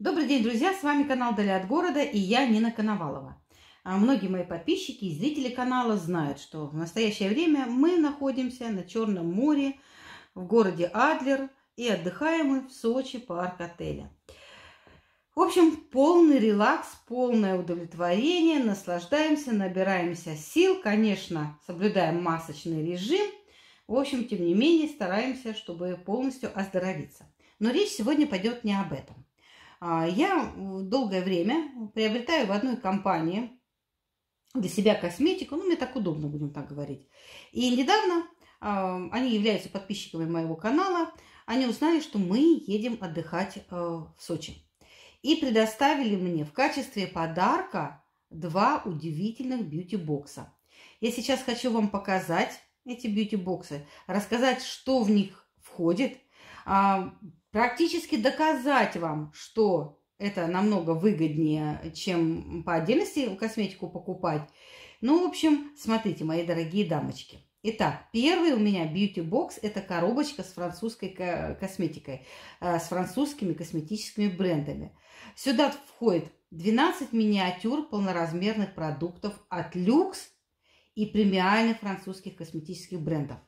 Добрый день, друзья! С вами канал Дали от города и я Нина Коновалова. А, многие мои подписчики и зрители канала знают, что в настоящее время мы находимся на Черном море в городе Адлер и отдыхаем мы в Сочи парк отеля. В общем, полный релакс, полное удовлетворение, наслаждаемся, набираемся сил, конечно, соблюдаем масочный режим. В общем, тем не менее, стараемся, чтобы полностью оздоровиться. Но речь сегодня пойдет не об этом. А, я долгое время приобретаю в одной компании для себя косметику, ну, мне так удобно, будем так говорить. И недавно а, они являются подписчиками моего канала, они узнали, что мы едем отдыхать а, в Сочи. И предоставили мне в качестве подарка два удивительных бьюти-бокса. Я сейчас хочу вам показать эти бьюти-боксы, рассказать, что в них входит, практически доказать вам, что это намного выгоднее, чем по отдельности косметику покупать. Ну, в общем, смотрите, мои дорогие дамочки. Итак, первый у меня Beauty Box – это коробочка с французской косметикой, э, с французскими косметическими брендами. Сюда входит 12 миниатюр полноразмерных продуктов от люкс и премиальных французских косметических брендов.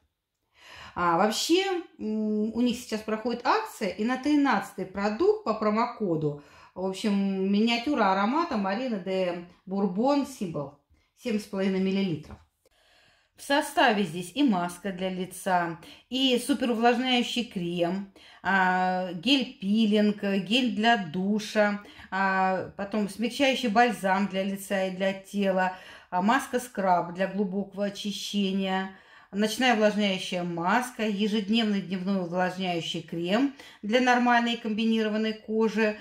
А, вообще у них сейчас проходит акция, и на 13-й продукт по промокоду, в общем, миниатюра аромата Марина де Бурбон Симбол 7,5 миллилитров. В составе здесь и маска для лица, и суперувлажняющий крем, а, гель-пилинг, гель для душа, а, потом смягчающий бальзам для лица и для тела, а, маска-скраб для глубокого очищения – ночная увлажняющая маска, ежедневный дневной увлажняющий крем для нормальной комбинированной кожи,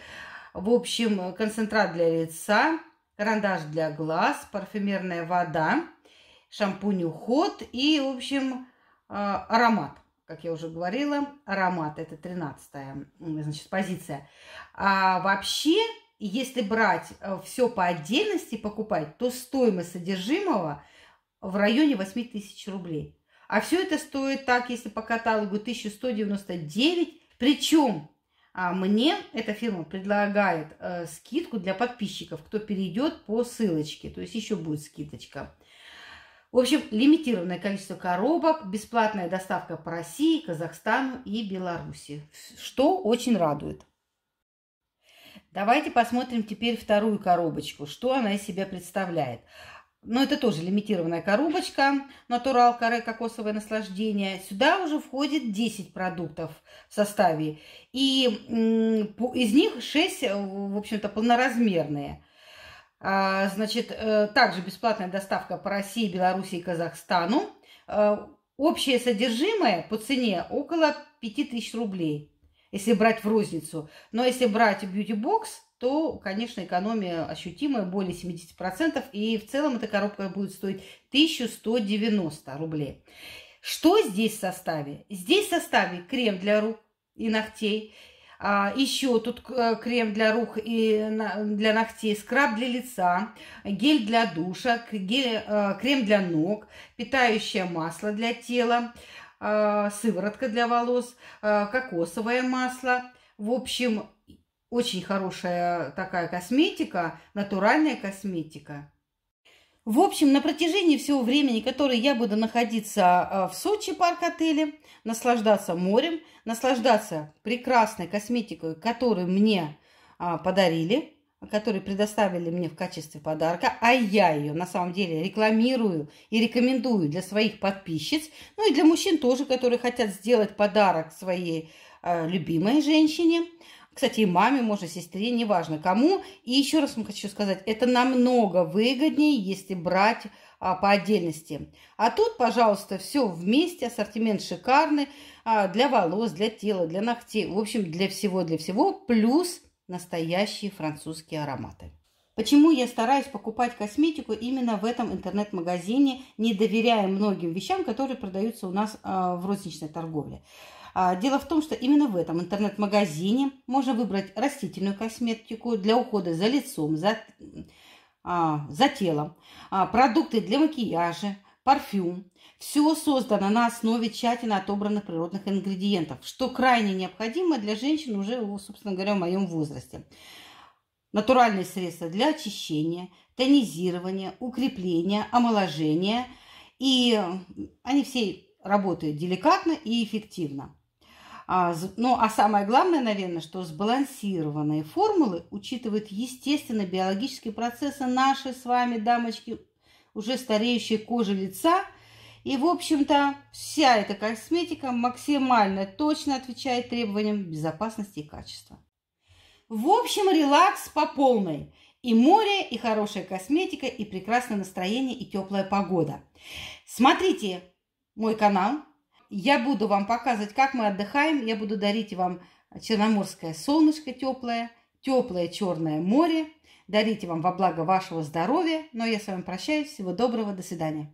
в общем, концентрат для лица, карандаш для глаз, парфюмерная вода, шампунь уход и, в общем, а, аромат. Как я уже говорила, аромат – это 13 значит, позиция. А вообще, если брать э, все по отдельности покупать, то стоимость содержимого в районе 8 тысяч рублей. А все это стоит так, если по каталогу 1199. Причем а мне эта фирма предлагает э, скидку для подписчиков, кто перейдет по ссылочке. То есть еще будет скидочка. В общем, лимитированное количество коробок, бесплатная доставка по России, Казахстану и Беларуси, что очень радует. Давайте посмотрим теперь вторую коробочку, что она из себя представляет. Но это тоже лимитированная коробочка Натурал Каре Кокосовое наслаждение. Сюда уже входит 10 продуктов в составе. И из них 6, э, в общем-то, полноразмерные. А, значит, э, также бесплатная доставка по России, Беларуси и Казахстану. Э, общее содержимое по цене около 5000 рублей, если брать в розницу. Но если брать бьюти-бокс – то, конечно, экономия ощутимая, более 70%, и в целом эта коробка будет стоить 1190 рублей. Что здесь в составе? Здесь в составе крем для рук и ногтей, а, еще тут э, крем для рук и для ногтей, скраб для лица, гель для душа, гель, а, крем для ног, питающее масло для тела, а, сыворотка для волос, а, кокосовое масло. В общем, очень хорошая такая косметика, натуральная косметика. В общем, на протяжении всего времени, которое я буду находиться а, в Сочи парк-отеле, наслаждаться морем, наслаждаться прекрасной косметикой, которую мне а, подарили, которую предоставили мне в качестве подарка, а я ее на самом деле рекламирую и рекомендую для своих подписчиц, ну и для мужчин тоже, которые хотят сделать подарок своей а, любимой женщине – кстати, и маме, можно сестре, неважно кому. И еще раз вам хочу сказать, это намного выгоднее, если брать а, по отдельности. А тут, пожалуйста, все вместе, ассортимент шикарный а, для волос, для тела, для ногтей. В общем, для всего, для всего. Плюс настоящие французские ароматы. Почему я стараюсь покупать косметику именно в этом интернет-магазине, не доверяя многим вещам, которые продаются у нас а, в розничной торговле? А, дело в том, что именно в этом интернет-магазине можно выбрать растительную косметику для ухода за лицом, за, а, за телом, продукты для макияжа, парфюм. Все создано на основе тщательно отобранных природных ингредиентов, что крайне необходимо для женщин уже, собственно говоря, в моем возрасте натуральные средства для очищения, тонизирования, укрепления, омоложения. И они все работают деликатно и эффективно. А, ну, а самое главное, наверное, что сбалансированные формулы учитывают, естественно, биологические процессы нашей с вами, дамочки, уже стареющей кожи лица. И, в общем-то, вся эта косметика максимально точно отвечает требованиям безопасности и качества. В общем, релакс по полной. И море, и хорошая косметика, и прекрасное настроение, и теплая погода. Смотрите мой канал. Я буду вам показывать, как мы отдыхаем. Я буду дарить вам черноморское солнышко теплое, теплое черное море. Дарите вам во благо вашего здоровья. Но я с вами прощаюсь. Всего доброго. До свидания.